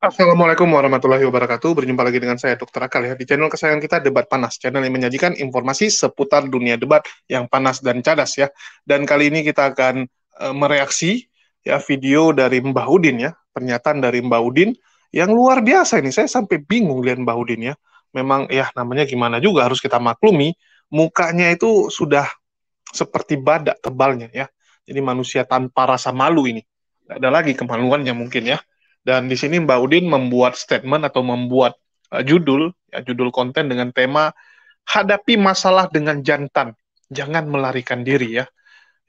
Assalamualaikum warahmatullahi wabarakatuh. Berjumpa lagi dengan saya Dr. Akal ya di channel kesayangan kita Debat Panas, channel yang menyajikan informasi seputar dunia debat yang panas dan cadas ya. Dan kali ini kita akan e, mereaksi ya video dari Mbah Udin ya, pernyataan dari Mbah Udin yang luar biasa ini. Saya sampai bingung lihat Mbah Udin ya. Memang ya namanya gimana juga harus kita maklumi, mukanya itu sudah seperti badak tebalnya ya. Jadi manusia tanpa rasa malu ini. Tidak ada lagi kemaluannya mungkin ya dan di sini Mbak Udin membuat statement atau membuat uh, judul, ya, judul konten dengan tema hadapi masalah dengan jantan, jangan melarikan diri ya.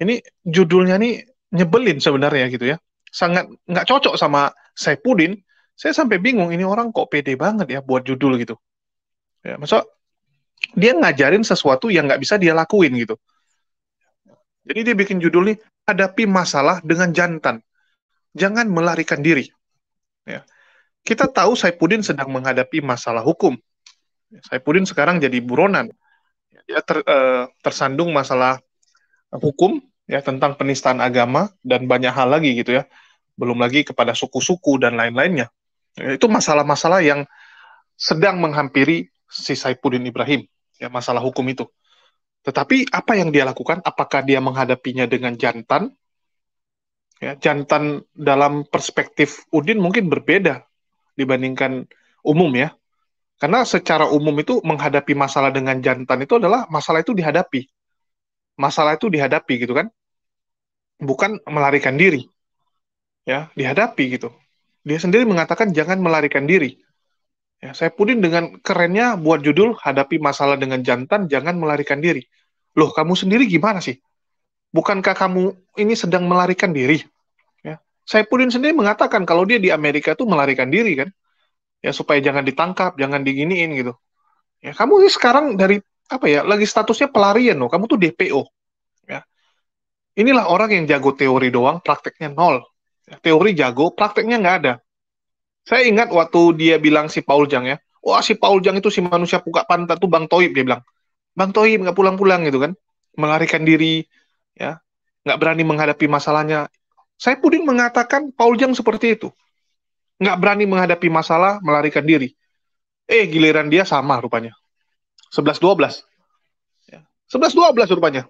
Ini judulnya nih nyebelin sebenarnya gitu ya. Sangat nggak cocok sama saya Pudin. Saya sampai bingung ini orang kok pede banget ya buat judul gitu. Ya, dia ngajarin sesuatu yang nggak bisa dia lakuin gitu. Jadi dia bikin judul nih, hadapi masalah dengan jantan. Jangan melarikan diri. Ya. Kita tahu Saipudin sedang menghadapi masalah hukum. Ya, Saipudin sekarang jadi buronan. Dia ter, eh, tersandung masalah hukum ya tentang penistaan agama dan banyak hal lagi gitu ya. Belum lagi kepada suku-suku dan lain-lainnya. Ya, itu masalah-masalah yang sedang menghampiri si Saipudin Ibrahim ya masalah hukum itu. Tetapi apa yang dia lakukan? Apakah dia menghadapinya dengan jantan Ya, jantan dalam perspektif Udin mungkin berbeda dibandingkan umum ya. Karena secara umum itu menghadapi masalah dengan jantan itu adalah masalah itu dihadapi. Masalah itu dihadapi gitu kan. Bukan melarikan diri. Ya, dihadapi gitu. Dia sendiri mengatakan jangan melarikan diri. Ya, saya pudin dengan kerennya buat judul hadapi masalah dengan jantan jangan melarikan diri. Loh, kamu sendiri gimana sih? bukankah kamu ini sedang melarikan diri? Ya. pun sendiri mengatakan kalau dia di Amerika itu melarikan diri kan, ya supaya jangan ditangkap, jangan diginiin gitu. Ya, kamu ini sekarang dari apa ya, lagi statusnya pelarian loh, kamu tuh DPO. Ya. Inilah orang yang jago teori doang, prakteknya nol. Ya, teori jago, prakteknya nggak ada. Saya ingat waktu dia bilang si Paul Jang ya, wah si Paul Jang itu si manusia puka pantat tuh Bang Toib dia bilang. Bang Toib nggak pulang-pulang gitu kan, melarikan diri, ya nggak berani menghadapi masalahnya. Saya puding mengatakan Paul Jang seperti itu, nggak berani menghadapi masalah, melarikan diri. Eh, giliran dia sama rupanya. 11-12. 11-12 ya. rupanya.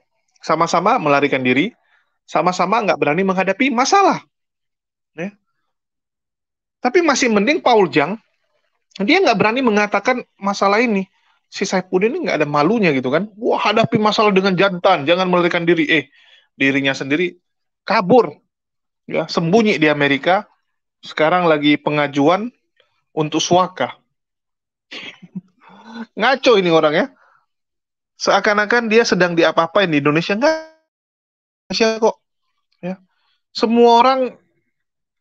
Sama-sama melarikan diri, sama-sama nggak berani menghadapi masalah. Ya. Tapi masih mending Paul Jang, dia nggak berani mengatakan masalah ini si Saipudin ini nggak ada malunya gitu kan. Wah hadapi masalah dengan jantan, jangan melarikan diri. Eh dirinya sendiri kabur, ya sembunyi di Amerika. Sekarang lagi pengajuan untuk suaka. Ngaco ini orang ya. Seakan-akan dia sedang diapa-apain di Indonesia enggak. Indonesia kok. Ya. Semua orang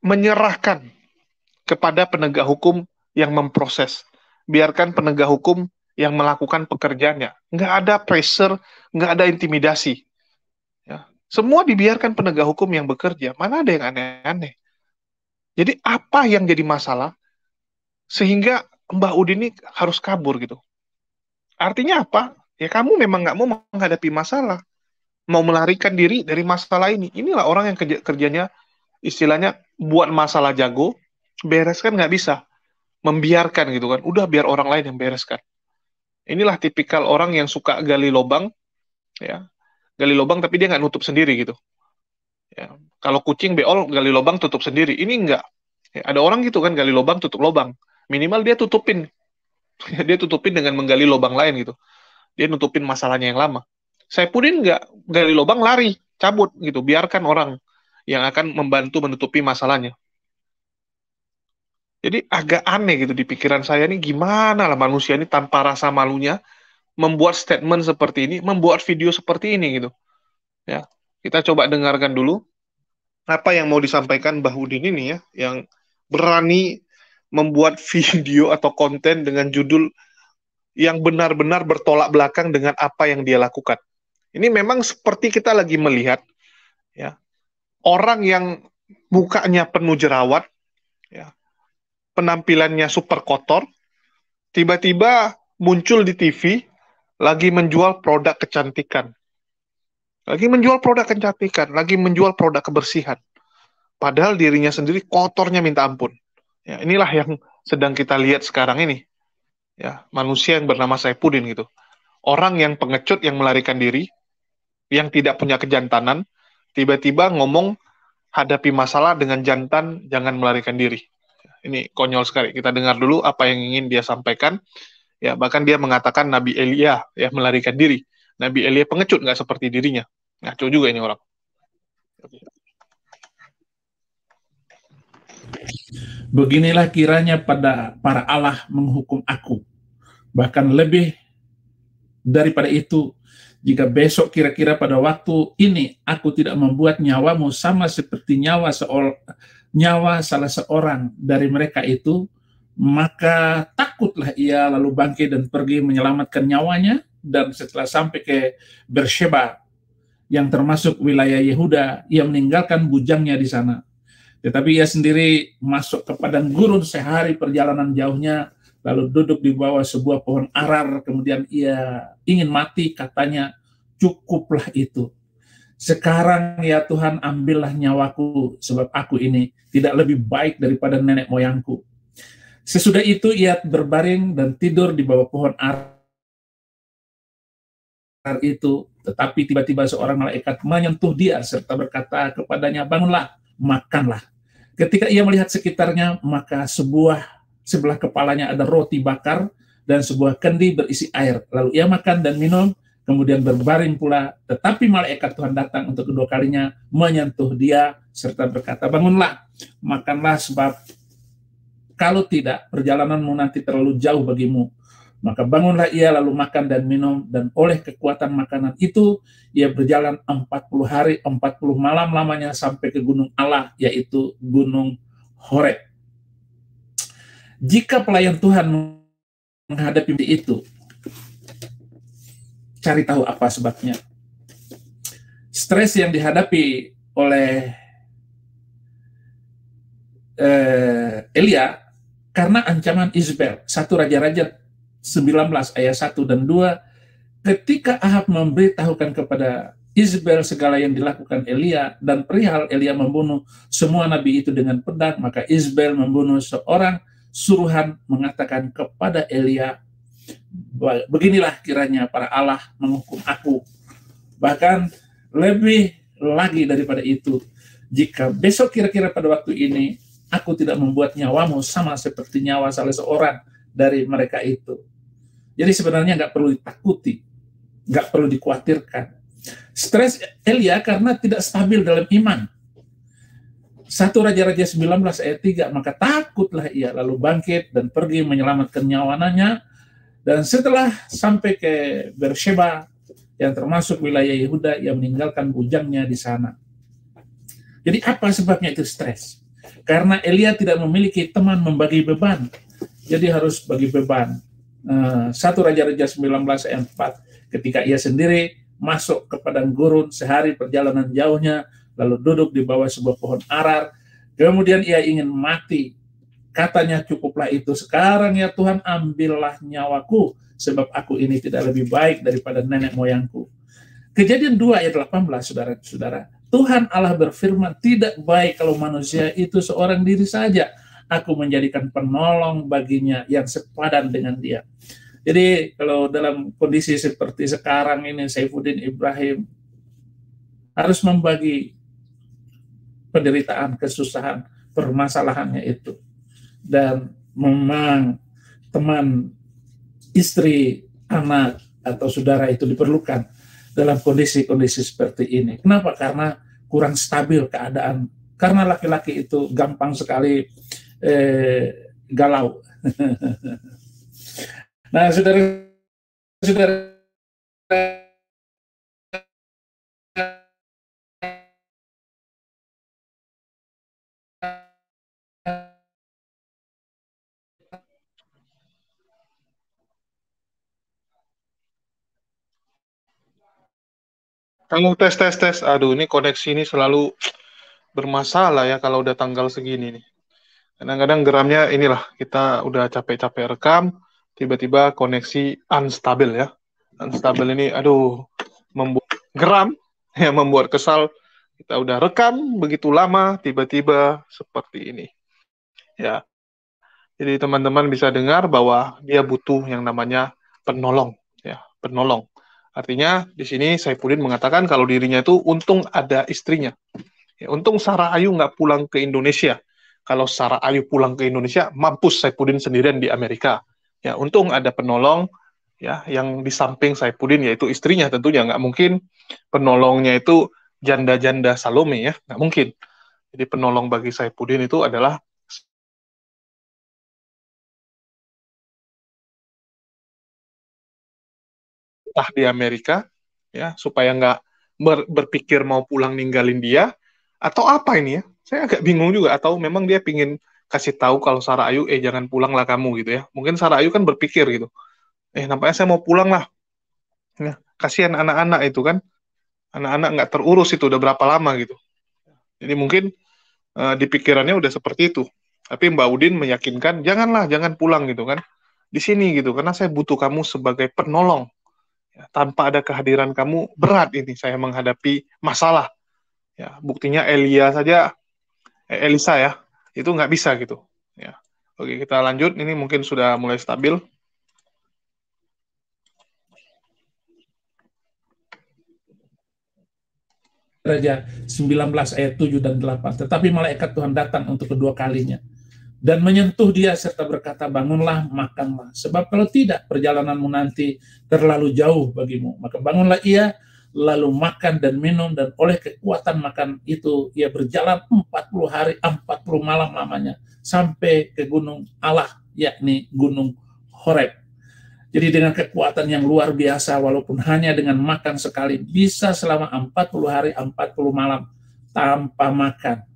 menyerahkan kepada penegak hukum yang memproses. Biarkan penegak hukum yang melakukan pekerjaannya. Nggak ada pressure, nggak ada intimidasi. Ya. Semua dibiarkan penegak hukum yang bekerja. Mana ada yang aneh-aneh. Jadi apa yang jadi masalah sehingga Mbak Udin ini harus kabur gitu? Artinya apa? Ya kamu memang nggak mau menghadapi masalah, mau melarikan diri dari masalah ini. Inilah orang yang kerja kerjanya istilahnya buat masalah jago, bereskan nggak bisa, membiarkan gitu kan. Udah biar orang lain yang bereskan. Inilah tipikal orang yang suka gali lubang, ya, gali lubang tapi dia nggak nutup sendiri gitu. Ya. Kalau kucing beol gali lubang tutup sendiri, ini enggak. Ya, ada orang gitu kan gali lubang tutup lubang minimal dia tutupin, dia tutupin dengan menggali lubang lain gitu. Dia nutupin masalahnya yang lama. Saya pudin nggak gali lubang lari, cabut gitu, biarkan orang yang akan membantu menutupi masalahnya. Jadi agak aneh gitu di pikiran saya ini gimana lah manusia ini tanpa rasa malunya membuat statement seperti ini, membuat video seperti ini gitu. Ya, kita coba dengarkan dulu apa yang mau disampaikan Mbah Udin ini ya, yang berani membuat video atau konten dengan judul yang benar-benar bertolak belakang dengan apa yang dia lakukan. Ini memang seperti kita lagi melihat ya orang yang mukanya penuh jerawat, ya penampilannya super kotor, tiba-tiba muncul di TV lagi menjual produk kecantikan. Lagi menjual produk kecantikan, lagi menjual produk kebersihan. Padahal dirinya sendiri kotornya minta ampun. Ya, inilah yang sedang kita lihat sekarang ini. Ya, manusia yang bernama Saipudin gitu. Orang yang pengecut yang melarikan diri, yang tidak punya kejantanan, tiba-tiba ngomong hadapi masalah dengan jantan, jangan melarikan diri. Ini konyol sekali. Kita dengar dulu apa yang ingin dia sampaikan. Ya, bahkan dia mengatakan Nabi Elia ya melarikan diri. Nabi Elia pengecut nggak seperti dirinya. Ngaco juga ini orang. Beginilah kiranya pada para Allah menghukum aku. Bahkan lebih daripada itu, jika besok kira-kira pada waktu ini aku tidak membuat nyawamu sama seperti nyawa seorang nyawa salah seorang dari mereka itu, maka takutlah ia lalu bangkit dan pergi menyelamatkan nyawanya dan setelah sampai ke Bersheba yang termasuk wilayah Yehuda, ia meninggalkan bujangnya di sana. Tetapi ia sendiri masuk ke padang gurun sehari perjalanan jauhnya, lalu duduk di bawah sebuah pohon arar, kemudian ia ingin mati, katanya, cukuplah itu. Sekarang ya Tuhan ambillah nyawaku sebab aku ini tidak lebih baik daripada nenek moyangku. Sesudah itu ia berbaring dan tidur di bawah pohon ar itu. Tetapi tiba-tiba seorang malaikat menyentuh dia serta berkata kepadanya, bangunlah, makanlah. Ketika ia melihat sekitarnya, maka sebuah sebelah kepalanya ada roti bakar dan sebuah kendi berisi air. Lalu ia makan dan minum, kemudian berbaring pula, tetapi malaikat Tuhan datang untuk kedua kalinya menyentuh dia serta berkata, bangunlah, makanlah sebab kalau tidak perjalananmu nanti terlalu jauh bagimu. Maka bangunlah ia lalu makan dan minum dan oleh kekuatan makanan itu ia berjalan 40 hari 40 malam lamanya sampai ke gunung Allah yaitu gunung Horeb. Jika pelayan Tuhan menghadapi itu, cari tahu apa sebabnya. Stres yang dihadapi oleh eh, Elia karena ancaman Isabel satu raja-raja 19 ayat 1 dan 2, ketika Ahab memberitahukan kepada Isabel segala yang dilakukan Elia dan perihal Elia membunuh semua nabi itu dengan pedang, maka Isabel membunuh seorang suruhan mengatakan kepada Elia, beginilah kiranya para Allah menghukum aku. Bahkan lebih lagi daripada itu, jika besok kira-kira pada waktu ini aku tidak membuat nyawamu sama seperti nyawa salah seorang dari mereka itu. Jadi sebenarnya nggak perlu ditakuti, nggak perlu dikhawatirkan. Stres Elia karena tidak stabil dalam iman. Satu Raja-Raja 19 ayat 3, maka takutlah ia lalu bangkit dan pergi menyelamatkan nyawanya dan setelah sampai ke Bersheba yang termasuk wilayah Yehuda, yang meninggalkan bujangnya di sana. Jadi apa sebabnya itu stres? Karena Elia tidak memiliki teman membagi beban, jadi harus bagi beban. Eh, satu Raja-Raja 19 ayat 4, ketika ia sendiri masuk ke padang gurun sehari perjalanan jauhnya, lalu duduk di bawah sebuah pohon arar, kemudian ia ingin mati Katanya cukuplah itu sekarang ya Tuhan ambillah nyawaku sebab aku ini tidak lebih baik daripada nenek moyangku. Kejadian 2 ayat 18 saudara-saudara. Tuhan Allah berfirman tidak baik kalau manusia itu seorang diri saja. Aku menjadikan penolong baginya yang sepadan dengan dia. Jadi kalau dalam kondisi seperti sekarang ini Saifuddin Ibrahim harus membagi penderitaan, kesusahan, permasalahannya itu dan memang teman istri, anak atau saudara itu diperlukan dalam kondisi-kondisi seperti ini. Kenapa? Karena kurang stabil keadaan. Karena laki-laki itu gampang sekali eh, galau. nah, saudara-saudara Kalau tes tes tes, aduh ini koneksi ini selalu bermasalah ya kalau udah tanggal segini nih. Kadang-kadang geramnya inilah kita udah capek-capek rekam, tiba-tiba koneksi unstable ya. Unstable ini aduh membuat geram, ya membuat kesal. Kita udah rekam begitu lama, tiba-tiba seperti ini. Ya. Jadi teman-teman bisa dengar bahwa dia butuh yang namanya penolong ya, penolong Artinya di sini Saipudin mengatakan kalau dirinya itu untung ada istrinya. Ya, untung Sarah Ayu nggak pulang ke Indonesia. Kalau Sarah Ayu pulang ke Indonesia, mampus Saipudin sendirian di Amerika. Ya, untung ada penolong ya yang di samping Saipudin yaitu istrinya tentunya nggak mungkin penolongnya itu janda-janda Salome ya nggak mungkin. Jadi penolong bagi Saipudin itu adalah betah di Amerika ya supaya nggak ber, berpikir mau pulang ninggalin dia atau apa ini ya saya agak bingung juga atau memang dia pingin kasih tahu kalau Sarah Ayu eh jangan pulang lah kamu gitu ya mungkin Sarah Ayu kan berpikir gitu eh nampaknya saya mau pulang lah ya, kasihan anak-anak itu kan anak-anak nggak terurus itu udah berapa lama gitu jadi mungkin uh, di pikirannya udah seperti itu tapi Mbak Udin meyakinkan janganlah jangan pulang gitu kan di sini gitu karena saya butuh kamu sebagai penolong Ya, tanpa ada kehadiran kamu berat ini saya menghadapi masalah. Ya, buktinya Elia saja eh, Elisa ya, itu nggak bisa gitu. Ya. Oke, kita lanjut. Ini mungkin sudah mulai stabil. Raja 19 ayat 7 dan 8. Tetapi malaikat Tuhan datang untuk kedua kalinya dan menyentuh dia serta berkata bangunlah makanlah sebab kalau tidak perjalananmu nanti terlalu jauh bagimu maka bangunlah ia lalu makan dan minum dan oleh kekuatan makan itu ia berjalan 40 hari 40 malam lamanya sampai ke gunung Allah yakni gunung Horeb jadi dengan kekuatan yang luar biasa walaupun hanya dengan makan sekali bisa selama 40 hari 40 malam tanpa makan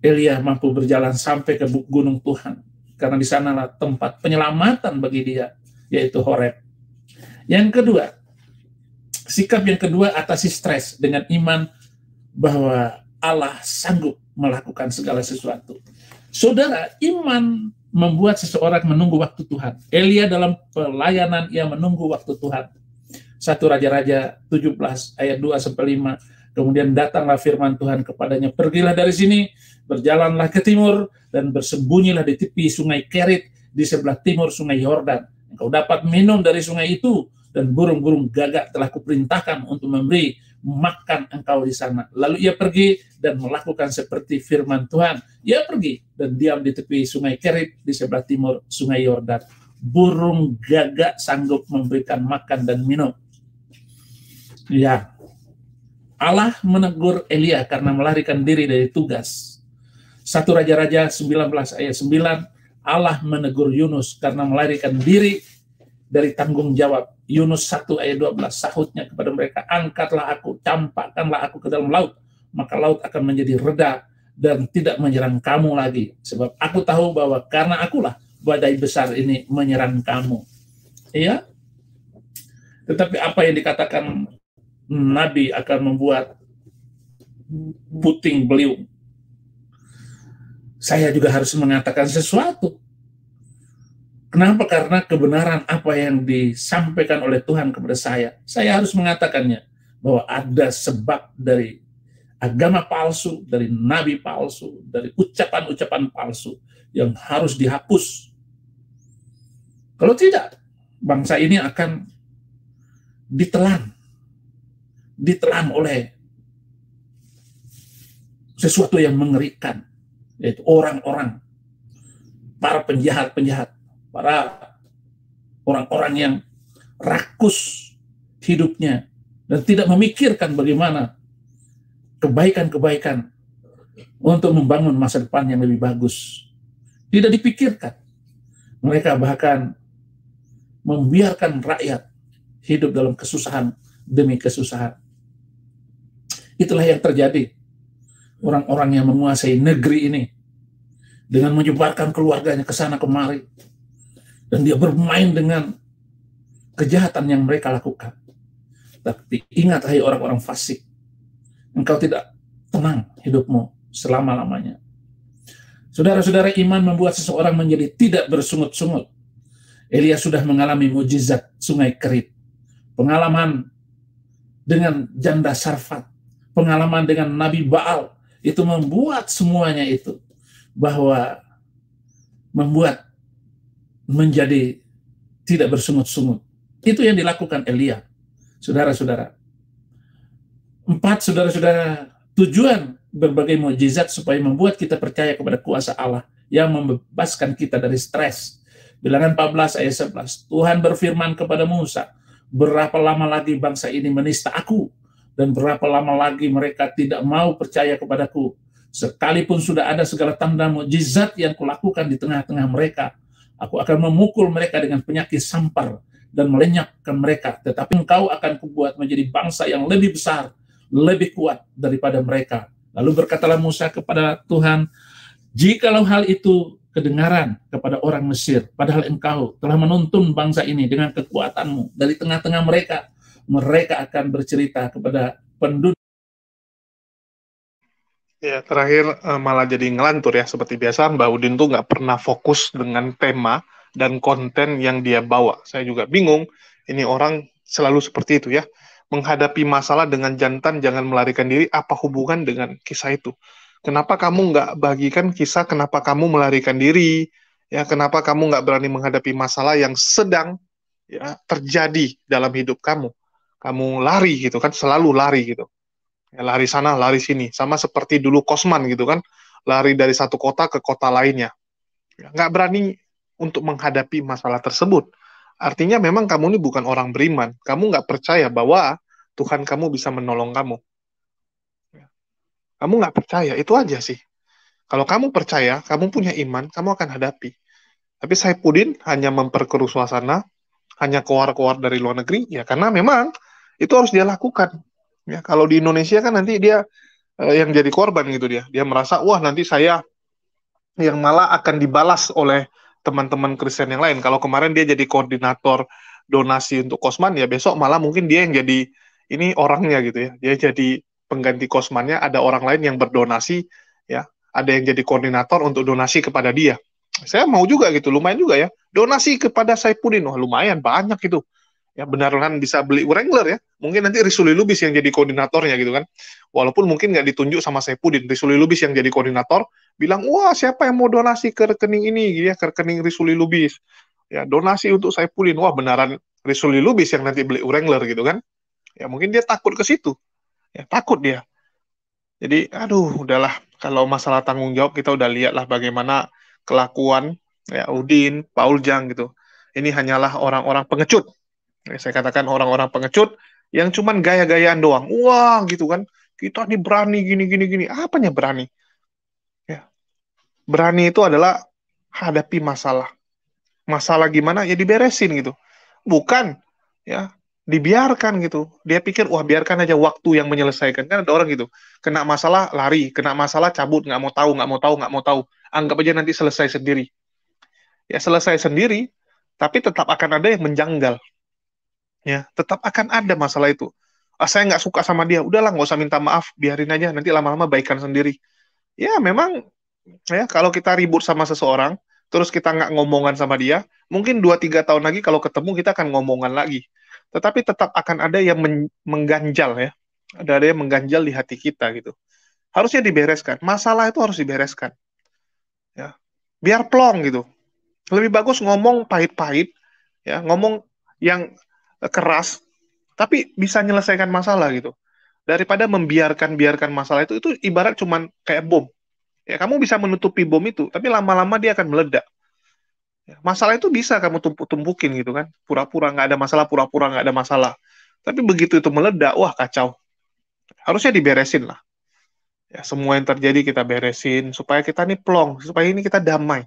Elia mampu berjalan sampai ke gunung Tuhan karena di sanalah tempat penyelamatan bagi dia yaitu Horeb. Yang kedua, sikap yang kedua atasi stres dengan iman bahwa Allah sanggup melakukan segala sesuatu. Saudara, iman membuat seseorang menunggu waktu Tuhan. Elia dalam pelayanan ia menunggu waktu Tuhan. Satu Raja-Raja 17 ayat 2 sampai 5 Kemudian datanglah firman Tuhan kepadanya, pergilah dari sini, berjalanlah ke timur, dan bersembunyilah di tepi sungai Kerit di sebelah timur sungai Yordan. Engkau dapat minum dari sungai itu, dan burung-burung gagak telah kuperintahkan untuk memberi makan engkau di sana. Lalu ia pergi dan melakukan seperti firman Tuhan. Ia pergi dan diam di tepi sungai Kerit di sebelah timur sungai Yordan. Burung gagak sanggup memberikan makan dan minum. Ya, Allah menegur Elia karena melarikan diri dari tugas. Satu Raja-Raja 19 ayat 9, Allah menegur Yunus karena melarikan diri dari tanggung jawab. Yunus 1 ayat 12, sahutnya kepada mereka, angkatlah aku, campakkanlah aku ke dalam laut, maka laut akan menjadi reda dan tidak menyerang kamu lagi. Sebab aku tahu bahwa karena akulah badai besar ini menyerang kamu. Iya? Tetapi apa yang dikatakan Nabi akan membuat puting beliung. Saya juga harus mengatakan sesuatu. Kenapa? Karena kebenaran apa yang disampaikan oleh Tuhan kepada saya, saya harus mengatakannya bahwa ada sebab dari agama palsu, dari nabi palsu, dari ucapan-ucapan palsu yang harus dihapus. Kalau tidak, bangsa ini akan ditelan ditelan oleh sesuatu yang mengerikan yaitu orang-orang para penjahat-penjahat, para orang-orang yang rakus hidupnya dan tidak memikirkan bagaimana kebaikan-kebaikan untuk membangun masa depan yang lebih bagus. Tidak dipikirkan. Mereka bahkan membiarkan rakyat hidup dalam kesusahan demi kesusahan. Itulah yang terjadi. Orang-orang yang menguasai negeri ini dengan menyebarkan keluarganya ke sana kemari. Dan dia bermain dengan kejahatan yang mereka lakukan. Tapi ingat hai orang-orang fasik, engkau tidak tenang hidupmu selama-lamanya. Saudara-saudara iman membuat seseorang menjadi tidak bersungut-sungut. Elia sudah mengalami mujizat sungai kerit, pengalaman dengan janda Sarfat, pengalaman dengan Nabi Baal itu membuat semuanya itu bahwa membuat menjadi tidak bersungut-sungut. Itu yang dilakukan Elia. Saudara-saudara. Empat, saudara-saudara, tujuan berbagai mujizat supaya membuat kita percaya kepada kuasa Allah yang membebaskan kita dari stres. Bilangan 14 ayat 11, Tuhan berfirman kepada Musa, berapa lama lagi bangsa ini menista aku? dan berapa lama lagi mereka tidak mau percaya kepadaku. Sekalipun sudah ada segala tanda mujizat yang kulakukan di tengah-tengah mereka, aku akan memukul mereka dengan penyakit sampar dan melenyapkan mereka. Tetapi engkau akan kubuat menjadi bangsa yang lebih besar, lebih kuat daripada mereka. Lalu berkatalah Musa kepada Tuhan, jikalau hal itu kedengaran kepada orang Mesir, padahal engkau telah menuntun bangsa ini dengan kekuatanmu dari tengah-tengah mereka, mereka akan bercerita kepada penduduk. Ya, terakhir eh, malah jadi ngelantur ya. Seperti biasa, Mbak Udin tuh nggak pernah fokus dengan tema dan konten yang dia bawa. Saya juga bingung, ini orang selalu seperti itu ya. Menghadapi masalah dengan jantan, jangan melarikan diri, apa hubungan dengan kisah itu? Kenapa kamu nggak bagikan kisah kenapa kamu melarikan diri? Ya, kenapa kamu nggak berani menghadapi masalah yang sedang ya, terjadi dalam hidup kamu? kamu lari gitu kan selalu lari gitu ya, lari sana lari sini sama seperti dulu Kosman gitu kan lari dari satu kota ke kota lainnya ya, nggak berani untuk menghadapi masalah tersebut artinya memang kamu ini bukan orang beriman kamu nggak percaya bahwa Tuhan kamu bisa menolong kamu ya. kamu nggak percaya itu aja sih kalau kamu percaya kamu punya iman kamu akan hadapi tapi saya Saipudin hanya memperkeruh suasana hanya keluar-keluar dari luar negeri ya karena memang itu harus dia lakukan ya kalau di Indonesia kan nanti dia eh, yang jadi korban gitu dia dia merasa wah nanti saya yang malah akan dibalas oleh teman-teman Kristen yang lain kalau kemarin dia jadi koordinator donasi untuk Kosman ya besok malah mungkin dia yang jadi ini orangnya gitu ya dia jadi pengganti Kosmannya ada orang lain yang berdonasi ya ada yang jadi koordinator untuk donasi kepada dia saya mau juga gitu lumayan juga ya donasi kepada Saipudin wah lumayan banyak itu ya beneran bisa beli Wrangler ya mungkin nanti Risuli Lubis yang jadi koordinatornya gitu kan walaupun mungkin nggak ditunjuk sama saya Sepudin Risuli Lubis yang jadi koordinator bilang wah siapa yang mau donasi ke rekening ini gitu ya ke rekening Risuli Lubis ya donasi untuk saya Pudin wah benaran Risuli Lubis yang nanti beli Wrangler gitu kan ya mungkin dia takut ke situ ya takut dia jadi aduh udahlah kalau masalah tanggung jawab kita udah lihatlah bagaimana kelakuan ya Udin, Paul Jang gitu. Ini hanyalah orang-orang pengecut Eh, saya katakan orang-orang pengecut yang cuman gaya-gayaan doang wah gitu kan kita nih berani gini gini gini apanya berani ya berani itu adalah hadapi masalah masalah gimana ya diberesin gitu bukan ya dibiarkan gitu. Dia pikir wah biarkan aja waktu yang menyelesaikan. Kan ada orang gitu, kena masalah lari, kena masalah cabut, nggak mau tahu, nggak mau tahu, nggak mau tahu. Anggap aja nanti selesai sendiri. Ya selesai sendiri, tapi tetap akan ada yang menjanggal ya tetap akan ada masalah itu. Ah, saya nggak suka sama dia, udahlah nggak usah minta maaf, biarin aja nanti lama-lama baikan sendiri. Ya memang ya kalau kita ribut sama seseorang, terus kita nggak ngomongan sama dia, mungkin 2-3 tahun lagi kalau ketemu kita akan ngomongan lagi. Tetapi tetap akan ada yang men mengganjal ya, ada ada yang mengganjal di hati kita gitu. Harusnya dibereskan, masalah itu harus dibereskan. Ya, biar plong gitu. Lebih bagus ngomong pahit-pahit, ya ngomong yang keras tapi bisa menyelesaikan masalah gitu daripada membiarkan biarkan masalah itu itu ibarat cuman kayak bom ya kamu bisa menutupi bom itu tapi lama-lama dia akan meledak ya, masalah itu bisa kamu tumpuk tumpukin gitu kan pura-pura nggak ada masalah pura-pura nggak ada masalah tapi begitu itu meledak wah kacau harusnya diberesin lah ya semua yang terjadi kita beresin supaya kita nih plong supaya ini kita damai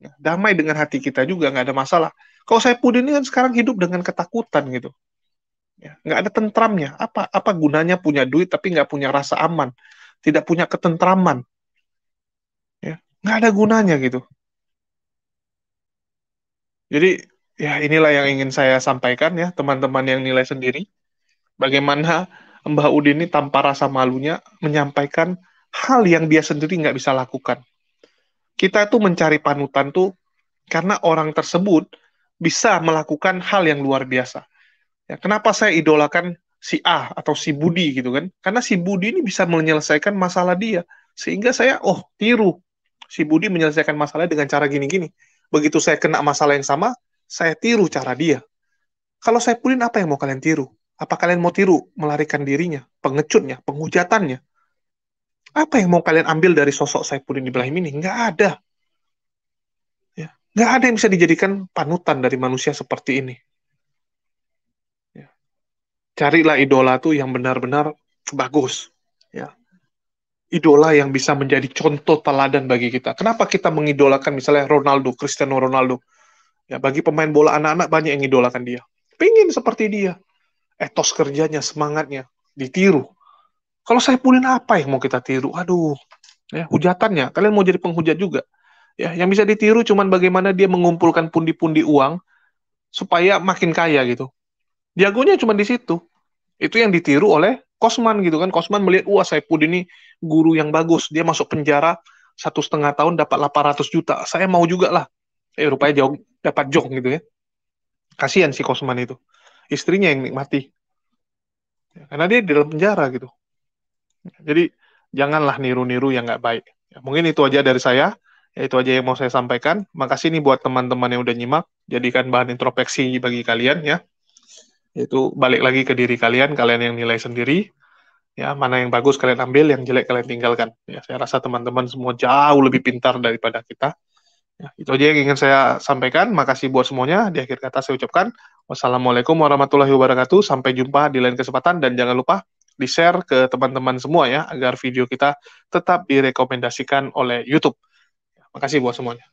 ya, damai dengan hati kita juga nggak ada masalah kalau saya Pudin ini kan sekarang hidup dengan ketakutan gitu. Ya, nggak ada tentramnya. Apa apa gunanya punya duit tapi nggak punya rasa aman, tidak punya ketentraman. Ya, nggak ada gunanya gitu. Jadi ya inilah yang ingin saya sampaikan ya teman-teman yang nilai sendiri. Bagaimana Mbah Udin ini tanpa rasa malunya menyampaikan hal yang dia sendiri nggak bisa lakukan. Kita tuh mencari panutan tuh karena orang tersebut bisa melakukan hal yang luar biasa. Ya, kenapa saya idolakan si A atau si Budi gitu kan? Karena si Budi ini bisa menyelesaikan masalah dia, sehingga saya oh tiru si Budi menyelesaikan masalah dengan cara gini-gini. Begitu saya kena masalah yang sama, saya tiru cara dia. Kalau saya pulin apa yang mau kalian tiru? Apa kalian mau tiru melarikan dirinya, pengecutnya, penghujatannya? Apa yang mau kalian ambil dari sosok saya Pudin Ibrahim ini? Nggak ada. Nggak ada yang bisa dijadikan panutan dari manusia seperti ini. Ya. Carilah idola tuh yang benar-benar bagus. Ya. Idola yang bisa menjadi contoh teladan bagi kita. Kenapa kita mengidolakan misalnya Ronaldo, Cristiano Ronaldo? Ya, bagi pemain bola anak-anak banyak yang idolakan dia. Pingin seperti dia. Etos kerjanya, semangatnya, ditiru. Kalau saya pulin apa yang mau kita tiru? Aduh, ya, hujatannya. Kalian mau jadi penghujat juga. Ya, yang bisa ditiru cuman bagaimana dia mengumpulkan pundi-pundi uang supaya makin kaya gitu. Jagonya cuma di situ. Itu yang ditiru oleh Kosman gitu kan. Kosman melihat, wah saya Saipud ini guru yang bagus. Dia masuk penjara satu setengah tahun dapat 800 juta. Saya mau juga lah. Eh, rupanya jauh dapat jok gitu ya. Kasihan si Kosman itu. Istrinya yang nikmati. Ya, karena dia di dalam penjara gitu. Jadi janganlah niru-niru yang nggak baik. Ya, mungkin itu aja dari saya. Ya, itu aja yang mau saya sampaikan. Makasih nih buat teman-teman yang udah nyimak. Jadikan bahan introspeksi bagi kalian ya. Itu balik lagi ke diri kalian, kalian yang nilai sendiri. Ya, mana yang bagus kalian ambil, yang jelek kalian tinggalkan. Ya, saya rasa teman-teman semua jauh lebih pintar daripada kita. Ya, itu aja yang ingin saya sampaikan. Makasih buat semuanya. Di akhir kata saya ucapkan wassalamualaikum warahmatullahi wabarakatuh. Sampai jumpa di lain kesempatan dan jangan lupa di-share ke teman-teman semua ya agar video kita tetap direkomendasikan oleh YouTube. Makasih buat semuanya.